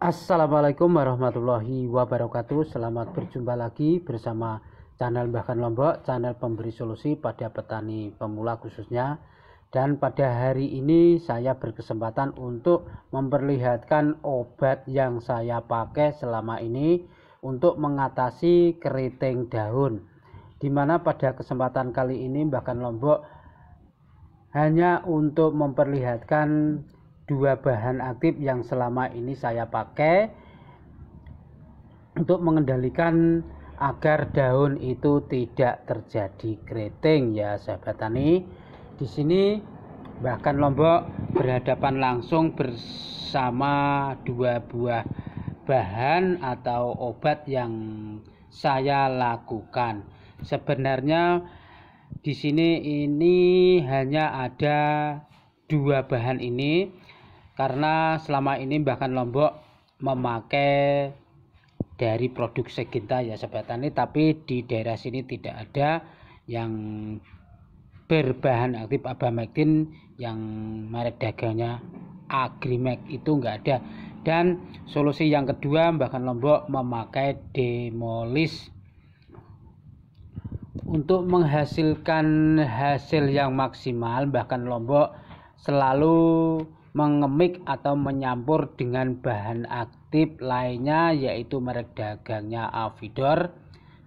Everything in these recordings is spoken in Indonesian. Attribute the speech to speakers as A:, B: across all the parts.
A: Assalamualaikum warahmatullahi wabarakatuh Selamat berjumpa lagi bersama channel Bahkan Lombok Channel pemberi solusi pada petani pemula khususnya Dan pada hari ini saya berkesempatan untuk memperlihatkan obat yang saya pakai selama ini Untuk mengatasi keriting daun Dimana pada kesempatan kali ini Bahkan Lombok hanya untuk memperlihatkan dua bahan aktif yang selama ini saya pakai untuk mengendalikan agar daun itu tidak terjadi keriting ya sahabat tani di sini bahkan lombok berhadapan langsung bersama dua buah bahan atau obat yang saya lakukan sebenarnya di sini ini hanya ada dua bahan ini karena selama ini bahkan Lombok memakai dari produk Seginta ya sahabat tani tapi di daerah sini tidak ada yang berbahan aktif abamectin yang merek dagangnya agrimek itu enggak ada dan solusi yang kedua bahkan Lombok memakai demolis untuk menghasilkan hasil yang maksimal bahkan Lombok selalu mengemik atau menyampur dengan bahan aktif lainnya yaitu merek dagangnya Avidor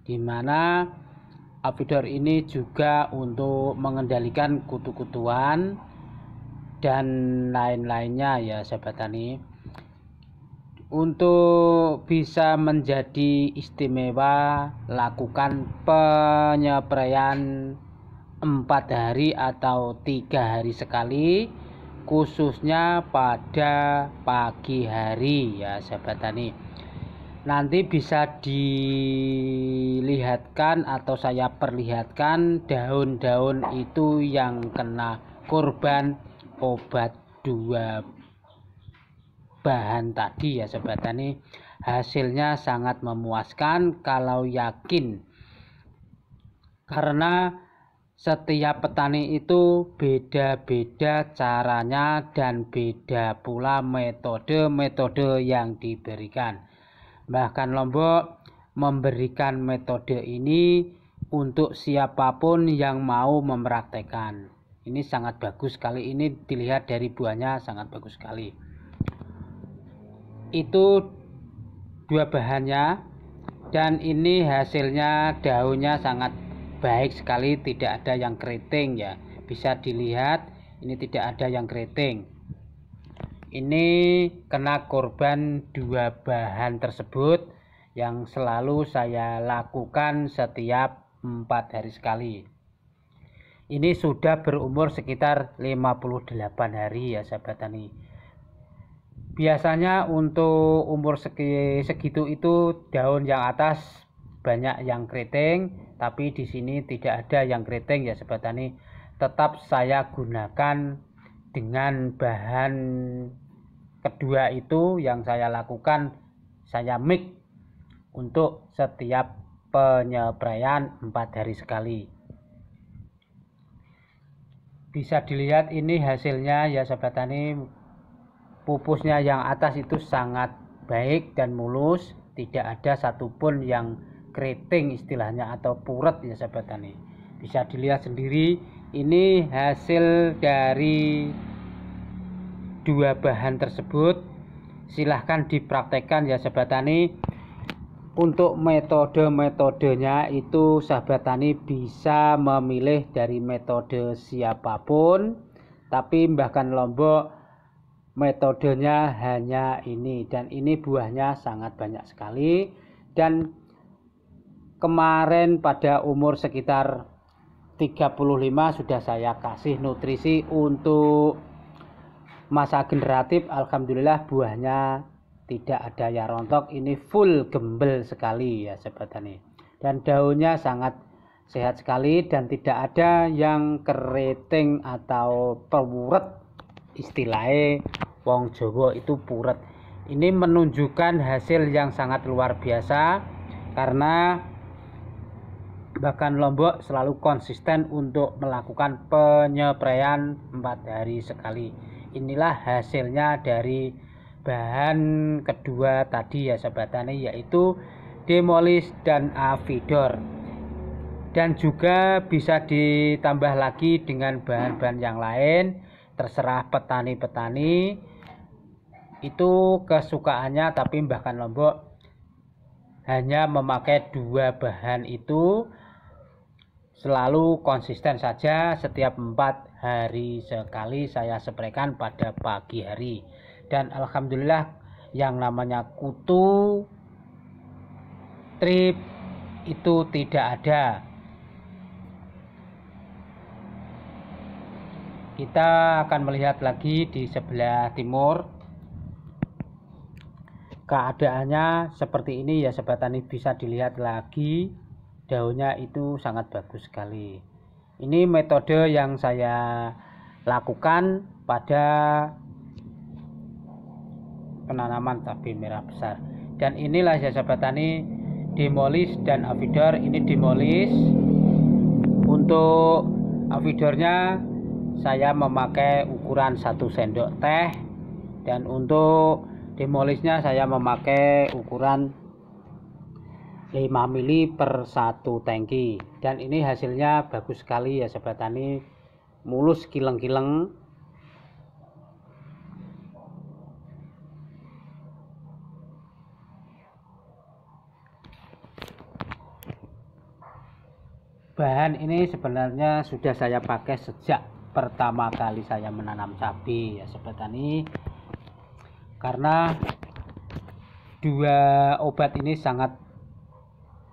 A: di mana Avidor ini juga untuk mengendalikan kutu-kutuan dan lain-lainnya ya sahabat tani untuk bisa menjadi istimewa lakukan penyepraian empat hari atau tiga hari sekali khususnya pada pagi hari ya sahabat tani nanti bisa dilihatkan atau saya perlihatkan daun-daun itu yang kena korban obat dua bahan tadi ya sobat tani hasilnya sangat memuaskan kalau yakin karena setiap petani itu beda-beda caranya dan beda pula metode-metode yang diberikan. Bahkan Lombok memberikan metode ini untuk siapapun yang mau mempraktekkan. Ini sangat bagus sekali, ini dilihat dari buahnya sangat bagus sekali. Itu dua bahannya dan ini hasilnya daunnya sangat baik sekali tidak ada yang keriting ya bisa dilihat ini tidak ada yang keriting ini kena korban dua bahan tersebut yang selalu saya lakukan setiap empat hari sekali ini sudah berumur sekitar 58 hari ya sahabat tani biasanya untuk umur segitu itu daun yang atas banyak yang keriting tapi di sini tidak ada yang keriting ya sobat tani tetap saya gunakan dengan bahan kedua itu yang saya lakukan saya mix untuk setiap penyebrayan empat hari sekali bisa dilihat ini hasilnya ya sobat tani pupusnya yang atas itu sangat baik dan mulus tidak ada satupun yang keriting istilahnya atau purut ya sahabat tani bisa dilihat sendiri ini hasil dari dua bahan tersebut silahkan dipraktekkan ya sahabat tani untuk metode-metodenya itu sahabat tani bisa memilih dari metode siapapun tapi bahkan lombok metodenya hanya ini dan ini buahnya sangat banyak sekali dan kemarin pada umur sekitar 35 sudah saya kasih nutrisi untuk masa generatif alhamdulillah buahnya tidak ada ya rontok ini full gembel sekali ya sobat tani dan daunnya sangat sehat sekali dan tidak ada yang keriting atau puret istilahnya wong jowo itu puret ini menunjukkan hasil yang sangat luar biasa karena bahkan Lombok selalu konsisten untuk melakukan penyepraian empat hari sekali inilah hasilnya dari bahan kedua tadi ya sobat tani yaitu demolis dan avidor dan juga bisa ditambah lagi dengan bahan-bahan yang lain terserah petani-petani itu kesukaannya tapi bahkan Lombok hanya memakai dua bahan itu selalu konsisten saja setiap empat hari sekali saya spraykan pada pagi hari dan alhamdulillah yang namanya kutu trip itu tidak ada kita akan melihat lagi di sebelah timur keadaannya seperti ini ya sebatani ini bisa dilihat lagi daunnya itu sangat bagus sekali ini metode yang saya lakukan pada penanaman tabi merah besar dan inilah jasa petani demolis dan avidor ini demolis untuk avidornya saya memakai ukuran satu sendok teh dan untuk demolisnya saya memakai ukuran 5 mili per satu tangki dan ini hasilnya bagus sekali ya sobat tani mulus kileng-kileng bahan ini sebenarnya sudah saya pakai sejak pertama kali saya menanam cabai ya sobat tani karena dua obat ini sangat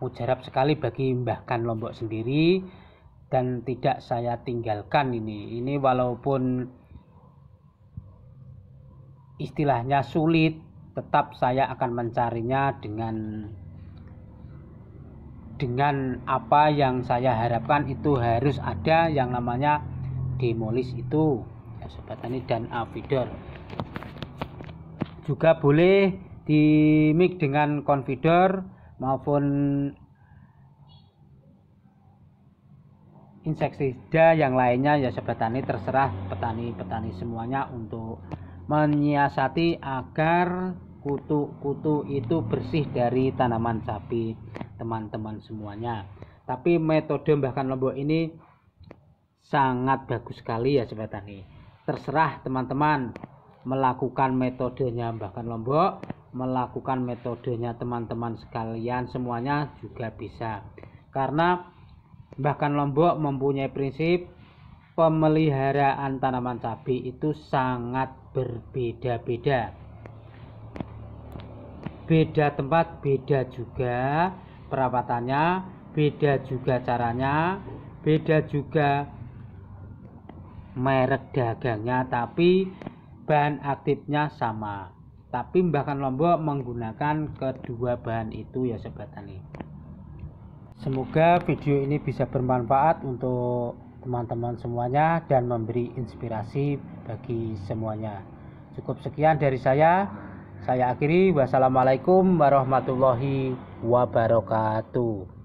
A: mujarab sekali bagi bahkan Lombok sendiri dan tidak saya tinggalkan ini. Ini walaupun istilahnya sulit, tetap saya akan mencarinya dengan dengan apa yang saya harapkan itu harus ada yang namanya demolis itu ya sobat tani dan avidor juga boleh di mix dengan confidor maupun insektisida yang lainnya ya sobat tani terserah petani-petani semuanya untuk menyiasati agar kutu-kutu itu bersih dari tanaman sapi teman-teman semuanya tapi metode bahkan lombok ini sangat bagus sekali ya sobat tani terserah teman-teman melakukan metodenya bahkan lombok melakukan metodenya teman-teman sekalian semuanya juga bisa karena bahkan Lombok mempunyai prinsip pemeliharaan tanaman cabai itu sangat berbeda-beda beda tempat beda juga perawatannya beda juga caranya beda juga merek dagangnya tapi bahan aktifnya sama tapi bahkan lombok menggunakan kedua bahan itu ya sobat tani semoga video ini bisa bermanfaat untuk teman-teman semuanya dan memberi inspirasi bagi semuanya cukup sekian dari saya saya akhiri wassalamualaikum warahmatullahi wabarakatuh